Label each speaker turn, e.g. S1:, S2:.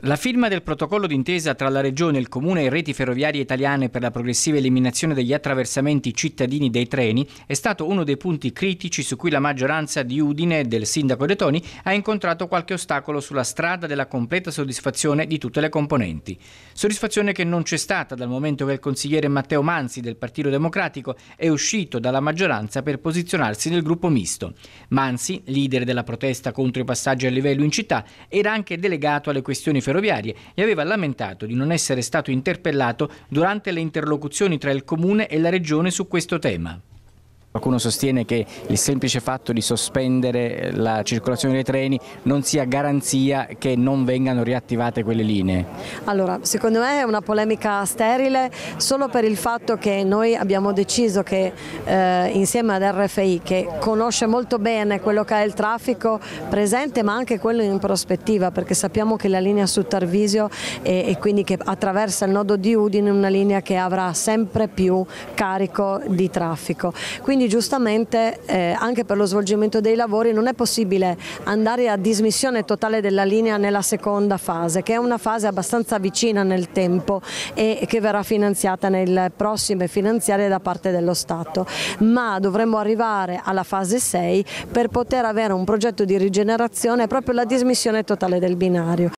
S1: La firma del protocollo d'intesa tra la Regione, il Comune e Reti Ferroviarie Italiane per la progressiva eliminazione degli attraversamenti cittadini dei treni è stato uno dei punti critici su cui la maggioranza di Udine e del sindaco De Toni ha incontrato qualche ostacolo sulla strada della completa soddisfazione di tutte le componenti. Soddisfazione che non c'è stata dal momento che il consigliere Matteo Manzi del Partito Democratico è uscito dalla maggioranza per posizionarsi nel gruppo misto. Manzi, leader della protesta contro i passaggi a livello in città, era anche delegato alle questioni ferroviarie e aveva lamentato di non essere stato interpellato durante le interlocuzioni tra il Comune e la Regione su questo tema. Qualcuno sostiene che il semplice fatto di sospendere la circolazione dei treni non sia garanzia che non vengano riattivate quelle linee.
S2: Allora, secondo me è una polemica sterile solo per il fatto che noi abbiamo deciso che eh, insieme ad RFI che conosce molto bene quello che è il traffico presente ma anche quello in prospettiva perché sappiamo che la linea su Tarvisio e, quindi che attraversa il nodo di Udine è una linea che avrà sempre più carico di traffico. Quindi quindi giustamente eh, anche per lo svolgimento dei lavori non è possibile andare a dismissione totale della linea nella seconda fase, che è una fase abbastanza vicina nel tempo e che verrà finanziata nelle prossime finanziarie da parte dello Stato, ma dovremmo arrivare alla fase 6 per poter avere un progetto di rigenerazione proprio la dismissione totale del binario.